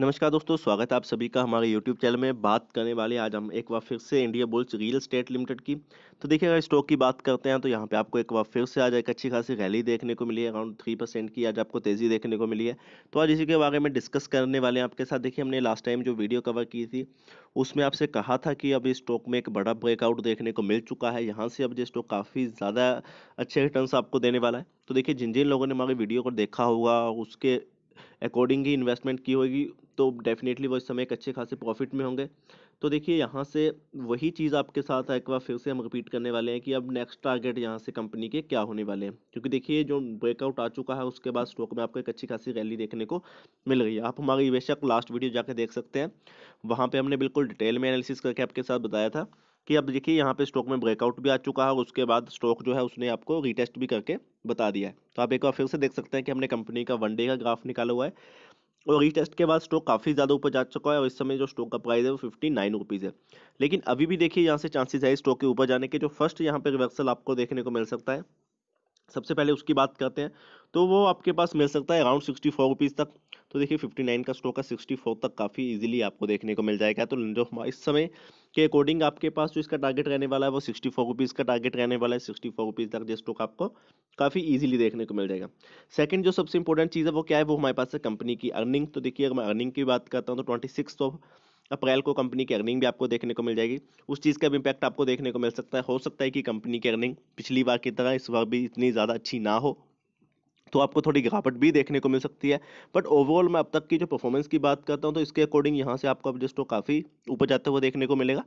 नमस्कार दोस्तों स्वागत है आप सभी का हमारे यूट्यूब चैनल में बात करने वाले आज हम एक बार फिर से Indiabulls real estate limited की तो देखिए अगर स्टॉक की बात करते हैं तो यहाँ पे आपको एक बार फिर से आज एक अच्छी खासी रैली देखने को मिली है अराउंड थ्री परसेंट की आज आपको तेज़ी देखने को मिली है तो आज इसी के बारे में डिस्कस करने वाले हैं आपके साथ देखिए हमने लास्ट टाइम जो वीडियो कवर की थी उसमें आपसे कहा था कि अब इस स्टॉक में एक बड़ा ब्रेकआउट देखने को मिल चुका है यहाँ से अब ये स्टॉक काफ़ी ज़्यादा अच्छे रिटर्न आपको देने वाला है तो देखिए जिन जिन लोगों ने हमारे वीडियो को देखा होगा उसके अकॉर्डिंग ही इन्वेस्टमेंट की होगी तो डेफिनेटली वो इस समय एक अच्छे खासे प्रॉफिट में होंगे तो देखिए यहाँ से वही चीज़ आपके साथ एक बार फिर से हम रिपीट करने वाले हैं कि अब नेक्स्ट टारगेट यहाँ से कंपनी के क्या होने वाले हैं क्योंकि देखिए जो ब्रेकआउट आ चुका है उसके बाद स्टॉक में आपको एक अच्छी खासी रैली देखने को मिल रही है आप हमारी बेशक लास्ट वीडियो जाकर देख सकते हैं वहाँ पर हमने बिल्कुल डिटेल में एनालिसिस करके आपके साथ बताया था कि अब देखिए यहाँ पे स्टॉक में ब्रेकआउट भी आ चुका है और उसके बाद स्टॉक जो है उसने आपको रीटेस्ट भी करके बता दिया है तो आप एक बार फिर से देख सकते हैं कि हमने कंपनी का वन डे का ग्राफ निकाला हुआ है और रीटेस्ट के बाद स्टॉक काफ़ी ज़्यादा ऊपर जा चुका है और इस समय जो स्टॉक का प्राइस है वो फिफ्टी नाइन रुपीज़ है लेकिन अभी भी देखिए यहाँ से चांसेस है स्टॉक के ऊपर जाने के जो फर्स्ट यहाँ पे रिवर्सल आपको देखने को मिल सकता है सबसे पहले उसकी बात करते हैं तो वो आपके पास मिल सकता है अराउंड सिक्सटी फोर रुपीज़ तक तो देखिए फिफ्टी नाइन का स्टॉक है सिक्सटी फोर तक काफ़ी इजीली आपको देखने को मिल जाएगा तो जो इस समय के अकॉर्डिंग आपके पास जो इसका टारगेट रहने वाला है वो सिक्सटी फोर रुपीज़ का टारगेट रहने वाला है सिक्सटी फोर रुपीज़ तक जो स्टॉक आपको काफ़ी ईजिली देखने को मिल जाएगा सेकेंड जो सबसे इंपॉर्टेंट चीज़ है वो क्या है वो हमारे पास है कंपनी की अर्निंग तो देखिए अगर मैं अर्निंग की बात करता हूँ तो ट्वेंटी सिक्स ऑफ अप्रैल को कंपनी की अर्निंग भी आपको देखने को मिल जाएगी उस चीज़ का भी इम्पैक्ट आपको देखने को मिल सकता है हो सकता है कि कंपनी की अर्निंग पिछली बार की तरह इस बार भी इतनी ज़्यादा अच्छी ना हो तो आपको थोड़ी गिरावट भी देखने को मिल सकती है बट ओवरऑल मैं अब तक की जो परफॉर्मेंस की बात करता हूँ तो इसके अकॉर्डिंग यहाँ से आपको अब स्टॉक काफ़ी ऊपर जाते हुए देखने को मिलेगा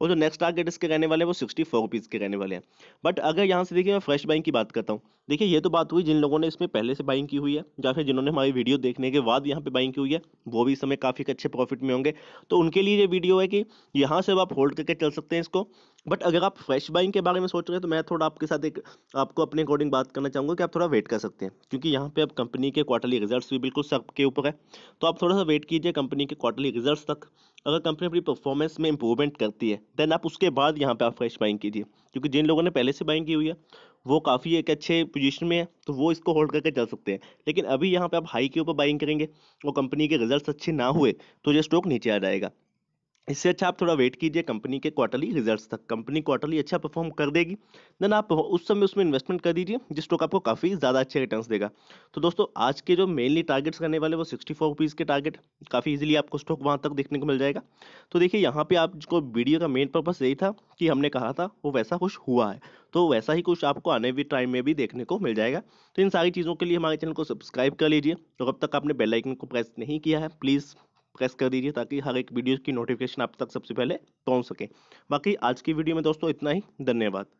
और जो नेक्स्ट टारगेट इसके रहने वाले हैं वो सिक्सटी फोर रुपीज़ के रहने वाले हैं बट अगर यहाँ से देखिए मैं फ्रेश बाइंग की बात करता हूँ देखिए ये तो बात हुई जिन लोगों ने इसमें पहले से बाइंग की हुई है या फिर जिन्होंने हमारी वीडियो देखने के बाद यहाँ पर बाइंग की हुई है वो भी इस समय काफ़ी अच्छे प्रॉफिट में होंगे तो उनके लिए ये वीडियो है कि यहाँ से आप होल्ड करके चल सकते हैं इसको बट अगर आप फ्रेश बाइंग के बारे में सोच रहे हैं तो मैं थोड़ा आपके साथ एक आपको अपने अकॉर्डिंग बात करना चाहूँगा कि आप थोड़ा वेट कर सकते हैं क्योंकि यहाँ पे अब कंपनी के क्वार्टरली रिजल्ट्स भी बिल्कुल सबके ऊपर है तो आप थोड़ा सा वेट कीजिए कंपनी के क्वार्टरली रिजल्ट्स तक अगर कंपनी अपनी परफॉर्मेंस में इंप्रूवमेंट करती है देन आप उसके बाद यहाँ पे आप फ्रेश बाइंग कीजिए क्योंकि जिन लोगों ने पहले से बाइंग की हुई है वो काफ़ी एक अच्छे पोजिशन में है तो वो इसको होल्ड करके चल सकते हैं लेकिन अभी यहाँ पर आप हाई के ऊपर बाइंग करेंगे और कंपनी के रिजल्ट अच्छे ना हुए तो ये स्टॉक नीचे आ जाएगा इससे अच्छा आप थोड़ा वेट कीजिए कंपनी के क्वार्टरली रिजल्ट्स तक कंपनी क्वार्टरली अच्छा परफॉर्म कर देगी देन आप उस समय उसमें इन्वेस्टमेंट कर दीजिए जिस स्टॉक आपको काफ़ी ज़्यादा अच्छे रिटर्न देगा तो दोस्तों आज के जो मेनली टारगेट्स करने वाले वो सिक्सटी फोर रुपीज़ के टारगेट काफ़ी ईजिली आपको स्टॉक वहाँ तक देखने को मिल जाएगा तो देखिए यहाँ पर आपको वीडियो का मेन पर्पज़ यही था कि हमने कहा था वो वैसा कुछ हुआ है तो वैसा ही कुछ आपको आने हुए टाइम में भी देखने को मिल जाएगा तो इन सारी चीज़ों के लिए हमारे चैनल को सब्सक्राइब कर लीजिए और अब तक आपने बेलाइकन को प्रेस नहीं किया है प्लीज़ प्रेस कर दीजिए ताकि हर एक वीडियो की नोटिफिकेशन आप तक सबसे पहले पहुँच सके बाकी आज की वीडियो में दोस्तों इतना ही धन्यवाद